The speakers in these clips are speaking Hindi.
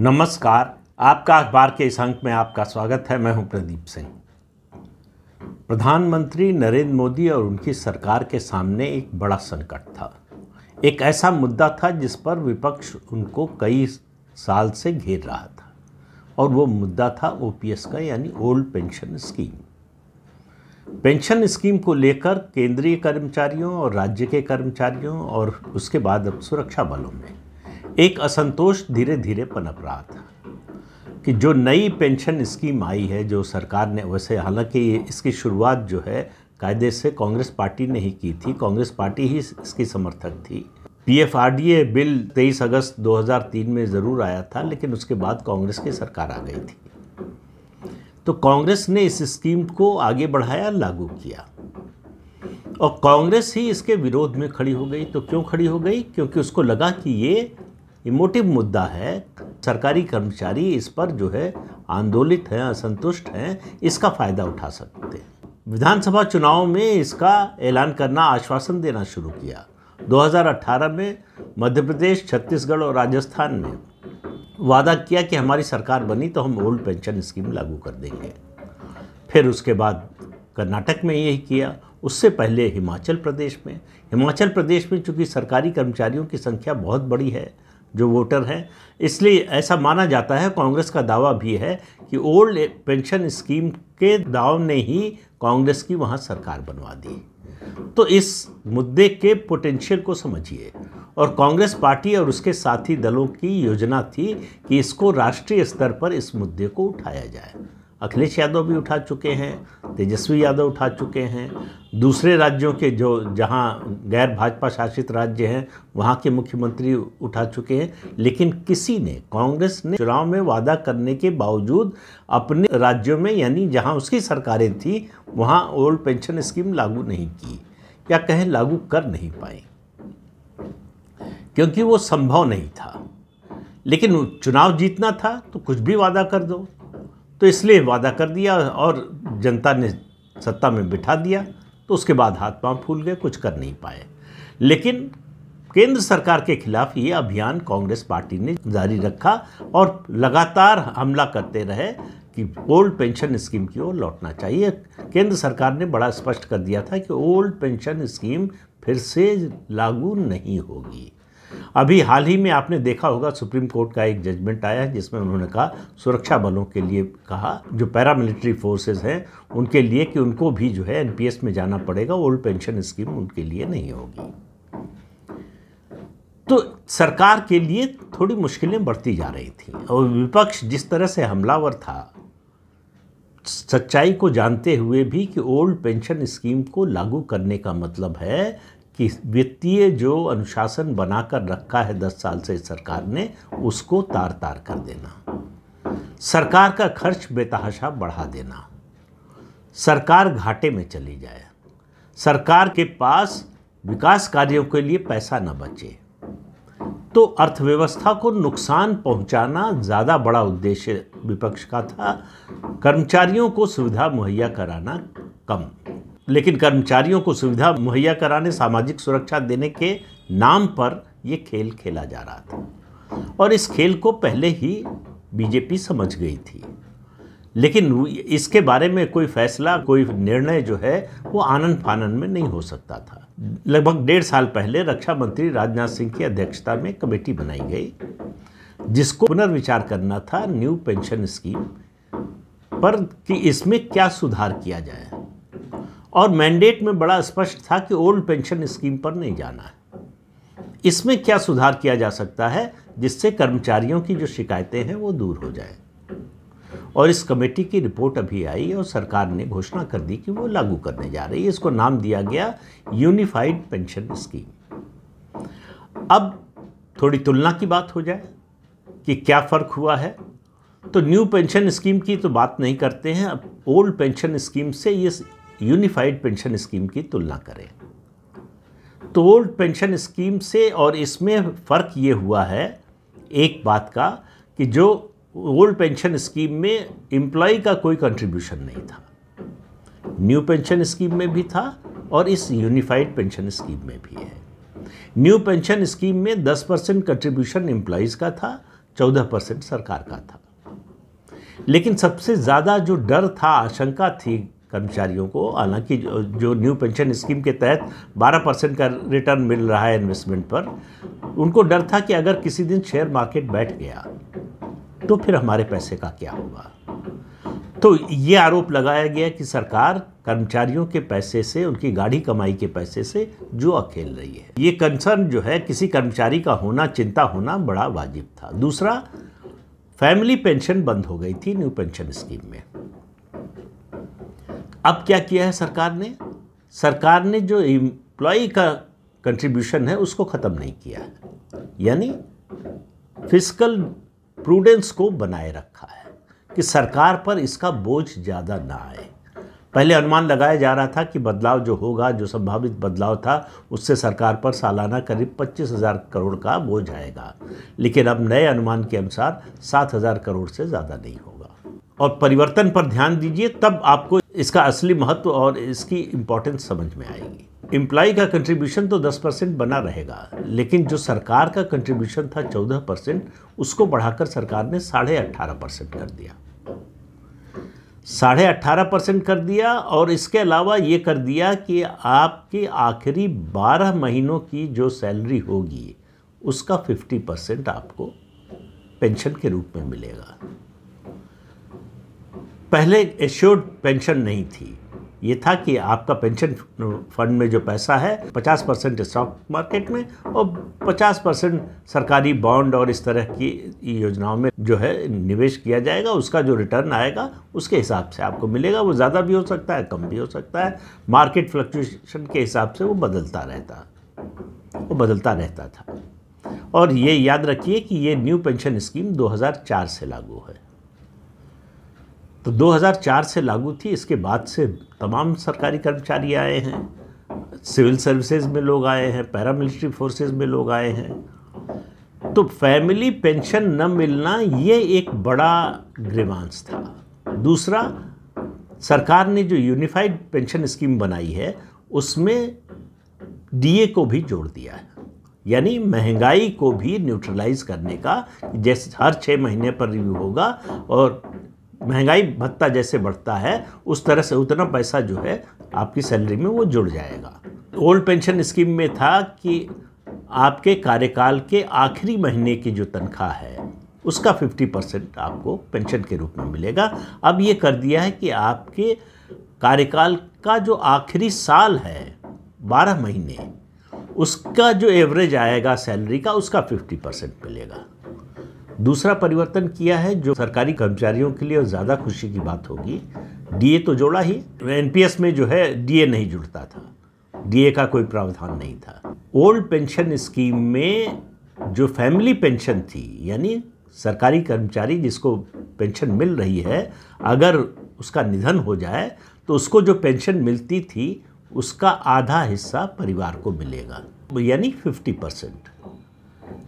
नमस्कार आपका अखबार के इस अंक में आपका स्वागत है मैं हूं प्रदीप सिंह प्रधानमंत्री नरेंद्र मोदी और उनकी सरकार के सामने एक बड़ा संकट था एक ऐसा मुद्दा था जिस पर विपक्ष उनको कई साल से घेर रहा था और वो मुद्दा था ओपीएस का यानी old pension scheme pension scheme को लेकर केंद्रीय कर्मचारियों और राज्य के कर्मचारियों और उसके बाद अब सुरक्षा बलों में एक असंतोष धीरे धीरे पनप रहा था कि जो नई पेंशन स्कीम आई है जो सरकार ने वैसे हालांकि इसकी शुरुआत जो है कायदे से कांग्रेस पार्टी ने ही की थी कांग्रेस पार्टी ही इसकी समर्थक थी पीएफआरडीए बिल 23 अगस्त 2003 में ज़रूर आया था लेकिन उसके बाद कांग्रेस की सरकार आ गई थी तो कांग्रेस ने इस स्कीम को आगे बढ़ाया लागू किया और कांग्रेस ही इसके विरोध में खड़ी हो गई तो क्यों खड़ी हो गई क्योंकि उसको लगा कि ये इमोटिव मुद्दा है सरकारी कर्मचारी इस पर जो है आंदोलित हैं असंतुष्ट हैं इसका फ़ायदा उठा सकते हैं विधानसभा चुनाव में इसका ऐलान करना आश्वासन देना शुरू किया 2018 में मध्य प्रदेश छत्तीसगढ़ और राजस्थान में वादा किया कि हमारी सरकार बनी तो हम ओल्ड पेंशन स्कीम लागू कर देंगे फिर उसके बाद कर्नाटक में यही किया उससे पहले हिमाचल प्रदेश में हिमाचल प्रदेश में चूँकि सरकारी कर्मचारियों की संख्या बहुत बड़ी है जो वोटर हैं इसलिए ऐसा माना जाता है कांग्रेस का दावा भी है कि ओल्ड पेंशन स्कीम के दाव ने ही कांग्रेस की वहाँ सरकार बनवा दी तो इस मुद्दे के पोटेंशियल को समझिए और कांग्रेस पार्टी और उसके साथी दलों की योजना थी कि इसको राष्ट्रीय स्तर पर इस मुद्दे को उठाया जाए अखिलेश यादव भी उठा चुके हैं तेजस्वी यादव उठा चुके हैं दूसरे राज्यों के जो जहां गैर भाजपा शासित राज्य हैं वहां के मुख्यमंत्री उठा चुके हैं लेकिन किसी ने कांग्रेस ने चुनाव में वादा करने के बावजूद अपने राज्यों में यानी जहां उसकी सरकारें थी वहां ओल्ड पेंशन स्कीम लागू नहीं की या कहें लागू कर नहीं पाए क्योंकि वो संभव नहीं था लेकिन चुनाव जीतना था तो कुछ भी वादा कर दो तो इसलिए वादा कर दिया और जनता ने सत्ता में बिठा दिया तो उसके बाद हाथ पांव फूल गए कुछ कर नहीं पाए लेकिन केंद्र सरकार के खिलाफ ये अभियान कांग्रेस पार्टी ने जारी रखा और लगातार हमला करते रहे कि ओल्ड पेंशन स्कीम की ओर लौटना चाहिए केंद्र सरकार ने बड़ा स्पष्ट कर दिया था कि ओल्ड पेंशन स्कीम फिर से लागू नहीं होगी अभी हाल ही में आपने देखा होगा सुप्रीम कोर्ट का एक जजमेंट आया है जिसमें उन्होंने कहा सुरक्षा बलों के लिए कहा जो पैरामिलिट्री फोर्सेज हैं उनके लिए कि उनको भी जो है एनपीएस में जाना पड़ेगा ओल्ड पेंशन स्कीम उनके लिए नहीं होगी तो सरकार के लिए थोड़ी मुश्किलें बढ़ती जा रही थी और विपक्ष जिस तरह से हमलावर था सच्चाई को जानते हुए भी कि ओल्ड पेंशन स्कीम को लागू करने का मतलब है कि वित्तीय जो अनुशासन बनाकर रखा है दस साल से सरकार ने उसको तार तार कर देना सरकार का खर्च बेतहाशा बढ़ा देना सरकार घाटे में चली जाए सरकार के पास विकास कार्यों के लिए पैसा न बचे तो अर्थव्यवस्था को नुकसान पहुंचाना ज़्यादा बड़ा उद्देश्य विपक्ष का था कर्मचारियों को सुविधा मुहैया कराना कम लेकिन कर्मचारियों को सुविधा मुहैया कराने सामाजिक सुरक्षा देने के नाम पर ये खेल खेला जा रहा था और इस खेल को पहले ही बीजेपी समझ गई थी लेकिन इसके बारे में कोई फैसला कोई निर्णय जो है वो आनंद फानन में नहीं हो सकता था लगभग डेढ़ साल पहले रक्षा मंत्री राजनाथ सिंह की अध्यक्षता में कमेटी बनाई गई जिसको पुनर्विचार करना था न्यू पेंशन स्कीम पर कि इसमें क्या सुधार किया जाए और मैंडेट में बड़ा स्पष्ट था कि ओल्ड पेंशन स्कीम पर नहीं जाना है इसमें क्या सुधार किया जा सकता है जिससे कर्मचारियों की जो शिकायतें हैं वो दूर हो जाए और इस कमेटी की रिपोर्ट अभी आई और सरकार ने घोषणा कर दी कि वो लागू करने जा रही है इसको नाम दिया गया यूनिफाइड पेंशन स्कीम अब थोड़ी तुलना की बात हो जाए कि क्या फ़र्क हुआ है तो न्यू पेंशन स्कीम की तो बात नहीं करते हैं अब ओल्ड पेंशन स्कीम से ये यूनिफाइड पेंशन स्कीम की तुलना करें तो ओल्ड पेंशन स्कीम से और इसमें फ़र्क ये हुआ है एक बात का कि जो ओल्ड पेंशन स्कीम में एम्प्लॉय का कोई कंट्रीब्यूशन नहीं था न्यू पेंशन स्कीम में भी था और इस यूनिफाइड पेंशन स्कीम में भी है न्यू पेंशन स्कीम में 10 परसेंट कंट्रीब्यूशन एम्प्लॉयज़ का था 14 परसेंट सरकार का था लेकिन सबसे ज़्यादा जो डर था आशंका थी कर्मचारियों को हालांकि जो, जो न्यू पेंशन स्कीम के तहत 12 परसेंट का रिटर्न मिल रहा है इन्वेस्टमेंट पर उनको डर था कि अगर किसी दिन शेयर मार्केट बैठ गया तो फिर हमारे पैसे का क्या होगा तो ये आरोप लगाया गया कि सरकार कर्मचारियों के पैसे से उनकी गाढ़ी कमाई के पैसे से जो अकेल रही है ये कंसर्न जो है किसी कर्मचारी का होना चिंता होना बड़ा वाजिब था दूसरा फैमिली पेंशन बंद हो गई थी न्यू पेंशन स्कीम में अब क्या किया है सरकार ने सरकार ने जो एम्प्लॉय का कंट्रीब्यूशन है उसको ख़त्म नहीं किया है यानी फिजिकल प्रूडेंस को बनाए रखा है कि सरकार पर इसका बोझ ज़्यादा ना आए पहले अनुमान लगाया जा रहा था कि बदलाव जो होगा जो संभावित बदलाव था उससे सरकार पर सालाना करीब पच्चीस हज़ार करोड़ का बोझ आएगा लेकिन अब नए अनुमान के अनुसार सात हज़ार करोड़ से ज़्यादा नहीं होगा और परिवर्तन पर ध्यान दीजिए तब आपको इसका असली महत्व और इसकी इम्पोर्टेंस समझ में आएगी एम्प्लॉय का कंट्रीब्यूशन तो 10 परसेंट बना रहेगा लेकिन जो सरकार का कंट्रीब्यूशन था 14 परसेंट उसको बढ़ाकर सरकार ने साढ़े अट्ठारह परसेंट कर दिया साढ़े अट्ठारह परसेंट कर दिया और इसके अलावा ये कर दिया कि आपके आखिरी बारह महीनों की जो सैलरी होगी उसका फिफ्टी परसेंट आपको पेंशन के रूप में मिलेगा पहले एश्योर्ड पेंशन नहीं थी ये था कि आपका पेंशन फंड में जो पैसा है 50 परसेंट स्टॉक मार्केट में और 50 परसेंट सरकारी बॉन्ड और इस तरह की योजनाओं में जो है निवेश किया जाएगा उसका जो रिटर्न आएगा उसके हिसाब से आपको मिलेगा वो ज़्यादा भी हो सकता है कम भी हो सकता है मार्केट फ्लक्चुएशन के हिसाब से वो बदलता रहता वो बदलता रहता था और ये याद रखिए कि ये न्यू पेंशन स्कीम 2004 से लागू है तो 2004 से लागू थी इसके बाद से तमाम सरकारी कर्मचारी आए हैं सिविल सर्विसेज में लोग आए हैं पैरामिलिट्री फोर्सेज में लोग आए हैं तो फैमिली पेंशन न मिलना ये एक बड़ा ग्रीवांस था दूसरा सरकार ने जो यूनिफाइड पेंशन स्कीम बनाई है उसमें डीए को भी जोड़ दिया है यानी महंगाई को भी न्यूट्रलाइज करने का जैसे हर छः महीने पर रिव्यू होगा और महंगाई भत्ता जैसे बढ़ता है उस तरह से उतना पैसा जो है आपकी सैलरी में वो जुड़ जाएगा ओल्ड पेंशन स्कीम में था कि आपके कार्यकाल के आखिरी महीने की जो तनख्वाह है उसका 50 परसेंट आपको पेंशन के रूप में मिलेगा अब ये कर दिया है कि आपके कार्यकाल का जो आखिरी साल है बारह महीने उसका जो एवरेज आएगा सैलरी का उसका फिफ्टी परसेंट मिलेगा दूसरा परिवर्तन किया है जो सरकारी कर्मचारियों के लिए ज़्यादा खुशी की बात होगी डीए तो जोड़ा ही एनपीएस में जो है डीए नहीं जुड़ता था डीए का कोई प्रावधान नहीं था ओल्ड पेंशन स्कीम में जो फैमिली पेंशन थी यानी सरकारी कर्मचारी जिसको पेंशन मिल रही है अगर उसका निधन हो जाए तो उसको जो पेंशन मिलती थी उसका आधा हिस्सा परिवार को मिलेगा यानी fifty percent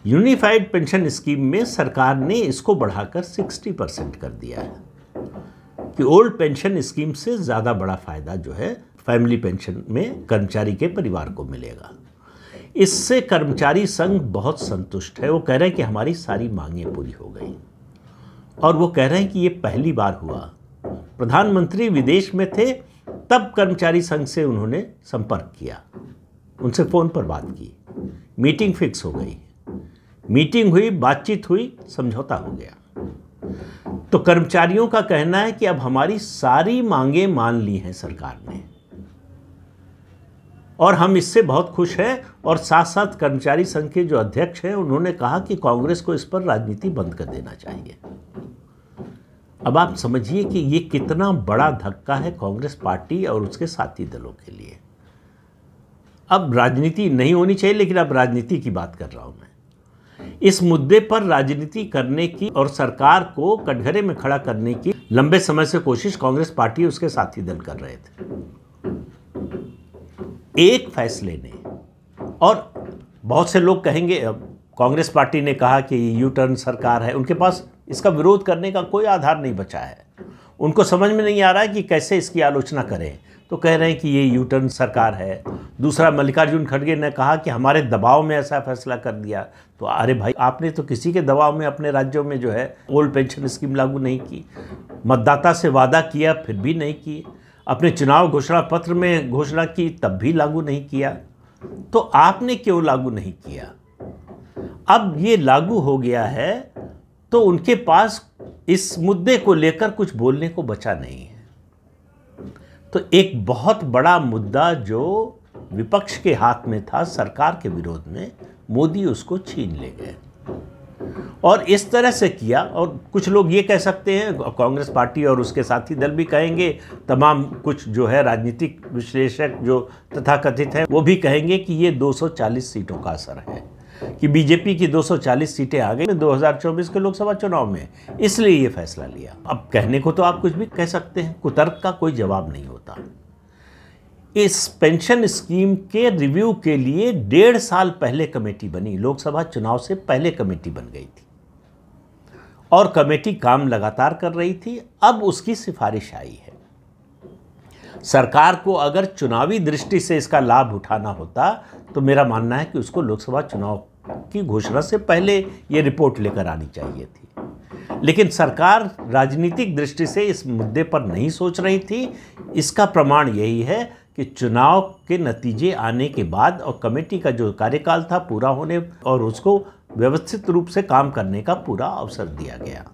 unified pension scheme में सरकार ने इसको बढ़ाकर 60 परसेंट कर दिया है कि ओल्ड पेंशन स्कीम से ज़्यादा बड़ा फ़ायदा जो है फैमिली पेंशन में कर्मचारी के परिवार को मिलेगा इससे कर्मचारी संघ बहुत संतुष्ट है वो कह रहे हैं कि हमारी सारी मांगें पूरी हो गई और वो कह रहे हैं कि ये पहली बार हुआ प्रधानमंत्री विदेश में थे तब कर्मचारी संघ से उन्होंने संपर्क किया उनसे फ़ोन पर बात की मीटिंग फिक्स हो गई मीटिंग हुई बातचीत हुई समझौता हो गया तो कर्मचारियों का कहना है कि अब हमारी सारी मांगे मान ली हैं सरकार ने और हम इससे बहुत खुश हैं और साथ साथ कर्मचारी संघ के जो अध्यक्ष हैं उन्होंने कहा कि कांग्रेस को इस पर राजनीति बंद कर देना चाहिए अब आप समझिए कि ये कितना बड़ा धक्का है कांग्रेस पार्टी और उसके साथी दलों के लिए अब राजनीति नहीं होनी चाहिए लेकिन अब राजनीति की बात कर रहा हूं मैं इस मुद्दे पर राजनीति करने की और सरकार को कटघरे में खड़ा करने की लंबे समय से कोशिश कांग्रेस पार्टी उसके साथी दल कर रहे थे एक फैसले ने और बहुत से लोग कहेंगे कांग्रेस पार्टी ने कहा कि यू टर्न सरकार है उनके पास इसका विरोध करने का कोई आधार नहीं बचा है उनको समझ में नहीं आ रहा है कि कैसे इसकी आलोचना करें तो कह रहे हैं कि ये यू टर्न सरकार है दूसरा मल्लिकार्जुन खड़गे ने कहा कि हमारे दबाव में ऐसा फैसला कर दिया तो अरे भाई आपने तो किसी के दबाव में अपने राज्यों में जो है ओल्ड पेंशन स्कीम लागू नहीं की मतदाता से वादा किया फिर भी नहीं किए अपने चुनाव घोषणा पत्र में घोषणा की तब भी लागू नहीं किया तो आपने क्यों लागू नहीं किया अब ये लागू हो गया है तो उनके पास इस मुद्दे को लेकर कुछ बोलने को बचा नहीं है तो एक बहुत बड़ा मुद्दा जो विपक्ष के हाथ में था सरकार के विरोध में मोदी उसको छीन ले गए और इस तरह से किया और कुछ लोग ये कह सकते हैं कांग्रेस पार्टी और उसके साथी दल भी कहेंगे तमाम कुछ जो है राजनीतिक विश्लेषक जो तथाकथित हैं वो भी कहेंगे कि ये 240 सीटों का असर है कि बीजेपी की 240 सीटें आ गई 2024 के लोकसभा चुनाव में इसलिए ये फैसला लिया अब कहने को तो आप कुछ भी कह सकते हैं कुतर्क का कोई जवाब नहीं होता इस पेंशन स्कीम के रिव्यू के लिए डेढ़ साल पहले कमेटी बनी लोकसभा चुनाव से पहले कमेटी बन गई थी और कमेटी काम लगातार कर रही थी अब उसकी सिफारिश आई है सरकार को अगर चुनावी दृष्टि से इसका लाभ उठाना होता तो मेरा मानना है कि उसको लोकसभा चुनाव की घोषणा से पहले ये रिपोर्ट लेकर आनी चाहिए थी लेकिन सरकार राजनीतिक दृष्टि से इस मुद्दे पर नहीं सोच रही थी इसका प्रमाण यही है कि चुनाव के नतीजे आने के बाद और कमेटी का जो कार्यकाल था पूरा होने और उसको व्यवस्थित रूप से काम करने का पूरा अवसर दिया गया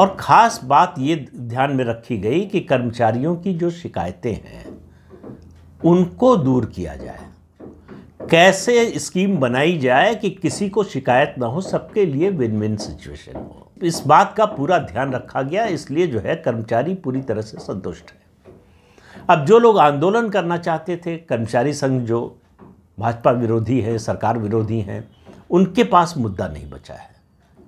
और ख़ास बात ये ध्यान में रखी गई कि कर्मचारियों की जो शिकायतें हैं उनको दूर किया जाए कैसे स्कीम बनाई जाए कि किसी को शिकायत ना हो सबके लिए विन विन सिचुएशन हो इस बात का पूरा ध्यान रखा गया इसलिए जो है कर्मचारी पूरी तरह से संतुष्ट है अब जो लोग आंदोलन करना चाहते थे कर्मचारी संघ जो भाजपा विरोधी है सरकार विरोधी हैं उनके पास मुद्दा नहीं बचा है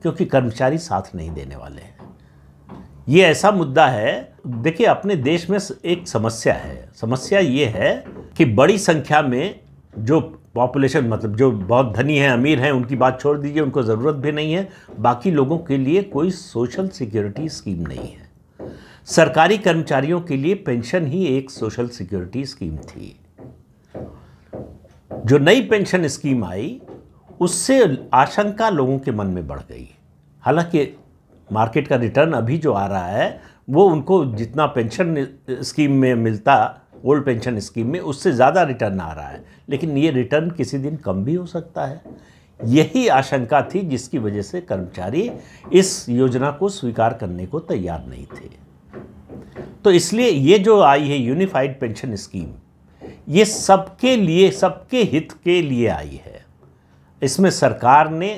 क्योंकि कर्मचारी साथ नहीं देने वाले हैं ये ऐसा मुद्दा है देखिए अपने देश में एक समस्या है समस्या ये है कि बड़ी संख्या में जो पॉपुलेशन मतलब जो बहुत धनी हैं अमीर हैं उनकी बात छोड़ दीजिए उनको ज़रूरत भी नहीं है बाकी लोगों के लिए कोई सोशल सिक्योरिटी स्कीम नहीं है सरकारी कर्मचारियों के लिए पेंशन ही एक सोशल सिक्योरिटी स्कीम थी जो नई पेंशन स्कीम आई उससे आशंका लोगों के मन में बढ़ गई हालांकि मार्केट का रिटर्न अभी जो आ रहा है वो उनको जितना पेंशन स्कीम में मिलता ओल्ड पेंशन स्कीम में उससे ज़्यादा रिटर्न आ रहा है लेकिन ये रिटर्न किसी दिन कम भी हो सकता है यही आशंका थी जिसकी वजह से कर्मचारी इस योजना को स्वीकार करने को तैयार नहीं थे तो इसलिए ये जो आई है यूनिफाइड पेंशन स्कीम ये सबके लिए सबके हित के लिए आई है इसमें सरकार ने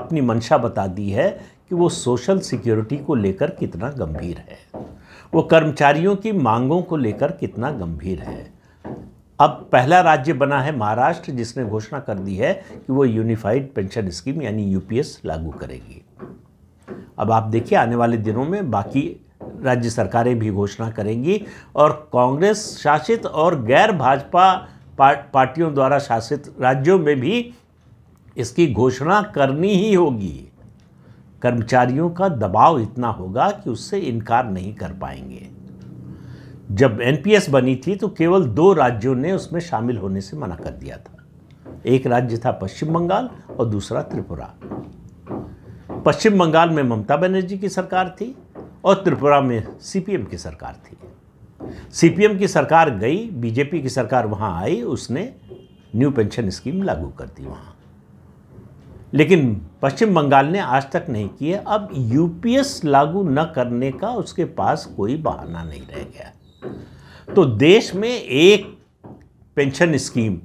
अपनी मंशा बता दी है कि वो सोशल सिक्योरिटी को लेकर कितना गंभीर है वो कर्मचारियों की मांगों को लेकर कितना गंभीर है अब पहला राज्य बना है महाराष्ट्र जिसने घोषणा कर दी है कि वो यूनिफाइड पेंशन स्कीम यानी यूपीएस लागू करेगी अब आप देखिए आने वाले दिनों में बाकी राज्य सरकारें भी घोषणा करेंगी और कांग्रेस शासित और गैर भाजपा पार्टियों द्वारा शासित राज्यों में भी इसकी घोषणा करनी ही होगी कर्मचारियों का दबाव इतना होगा कि उससे इनकार नहीं कर पाएंगे जब एनपीएस बनी थी तो केवल दो राज्यों ने उसमें शामिल होने से मना कर दिया था एक राज्य था पश्चिम बंगाल और दूसरा त्रिपुरा पश्चिम बंगाल में ममता बनर्जी की सरकार थी और त्रिपुरा में सीपीएम की सरकार थी सीपीएम की सरकार गई बीजेपी की सरकार वहां आई उसने न्यू पेंशन स्कीम लागू कर दी वहां लेकिन पश्चिम बंगाल ने आज तक नहीं किए अब यूपीएस लागू न करने का उसके पास कोई बहाना नहीं रह गया तो देश में एक पेंशन स्कीम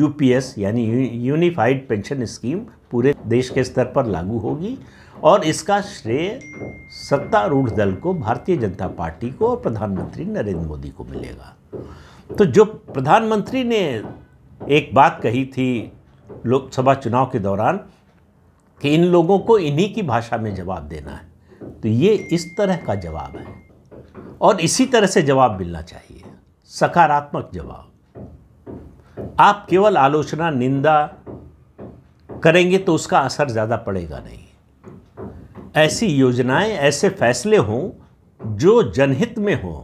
यूपीएस यानी यूनिफाइड पेंशन स्कीम पूरे देश के स्तर पर लागू होगी और इसका श्रेय सत्तारूढ़ दल को भारतीय जनता पार्टी को और प्रधानमंत्री नरेंद्र मोदी को मिलेगा तो जो प्रधानमंत्री ने एक बात कही थी लोकसभा चुनाव के दौरान कि इन लोगों को इन्हीं की भाषा में जवाब देना है तो ये इस तरह का जवाब है और इसी तरह से जवाब मिलना चाहिए सकारात्मक जवाब आप केवल आलोचना निंदा करेंगे तो उसका असर ज़्यादा पड़ेगा नहीं ऐसी योजनाएं ऐसे फैसले हों जो जनहित में हों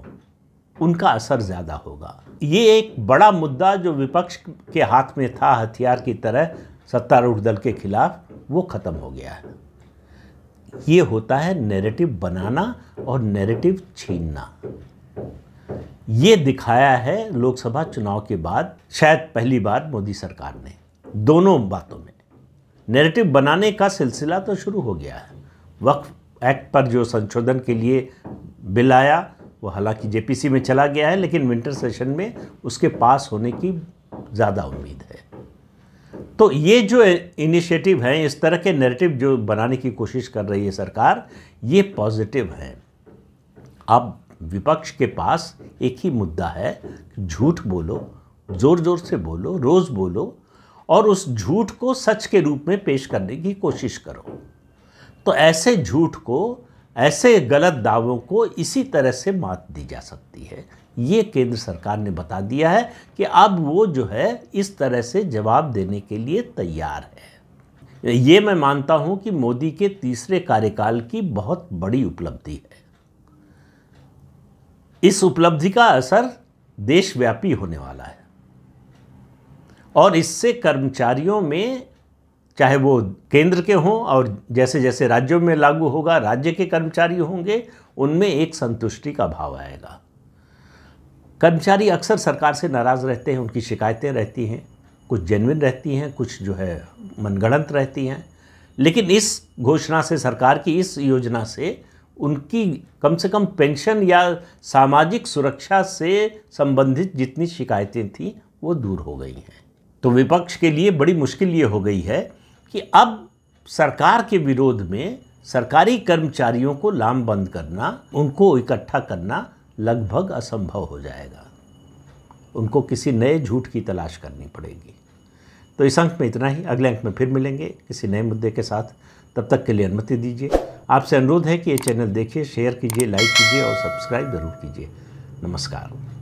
उनका असर ज़्यादा होगा ये एक बड़ा मुद्दा जो विपक्ष के हाथ में था हथियार की तरह सत्तारूढ़ दल के खिलाफ वो ख़त्म हो गया है ये होता है नैरेटिव बनाना और नैरेटिव छीनना ये दिखाया है लोकसभा चुनाव के बाद शायद पहली बार मोदी सरकार ने दोनों बातों में नैरेटिव बनाने का सिलसिला तो शुरू हो गया है वक्फ एक्ट पर जो संशोधन के लिए बिल आया वो हालांकि जेपीसी में चला गया है लेकिन विंटर सेशन में उसके पास होने की ज़्यादा उम्मीद है तो ये जो इनिशिएटिव हैं इस तरह के नैरेटिव जो बनाने की कोशिश कर रही है सरकार ये पॉजिटिव हैं अब विपक्ष के पास एक ही मुद्दा है झूठ बोलो ज़ोर ज़ोर से बोलो रोज़ बोलो और उस झूठ को सच के रूप में पेश करने की कोशिश करो तो ऐसे झूठ को ऐसे गलत दावों को इसी तरह से मात दी जा सकती है ये केंद्र सरकार ने बता दिया है कि अब वो जो है इस तरह से जवाब देने के लिए तैयार है ये मैं मानता हूं कि मोदी के तीसरे कार्यकाल की बहुत बड़ी उपलब्धि है इस उपलब्धि का असर देशव्यापी होने वाला है और इससे कर्मचारियों में चाहे वो केंद्र के हों और जैसे जैसे राज्यों में लागू होगा राज्य के कर्मचारी होंगे उनमें एक संतुष्टि का भाव आएगा कर्मचारी अक्सर सरकार से नाराज़ रहते हैं उनकी शिकायतें रहती हैं कुछ जेनविन रहती हैं कुछ जो है मनगढ़ंत रहती हैं लेकिन इस घोषणा से सरकार की इस योजना से उनकी कम से कम पेंशन या सामाजिक सुरक्षा से संबंधित जितनी शिकायतें थीं वो दूर हो गई हैं तो विपक्ष के लिए बड़ी मुश्किल ये हो गई है कि अब सरकार के विरोध में सरकारी कर्मचारियों को लामबंद करना उनको इकट्ठा करना लगभग असंभव हो जाएगा उनको किसी नए झूठ की तलाश करनी पड़ेगी तो इस अंक में इतना ही अगले अंक में फिर मिलेंगे किसी नए मुद्दे के साथ तब तक के लिए अनुमति दीजिए आपसे अनुरोध है कि ये चैनल देखिए शेयर कीजिए लाइक कीजिए और सब्सक्राइब ज़रूर कीजिए नमस्कार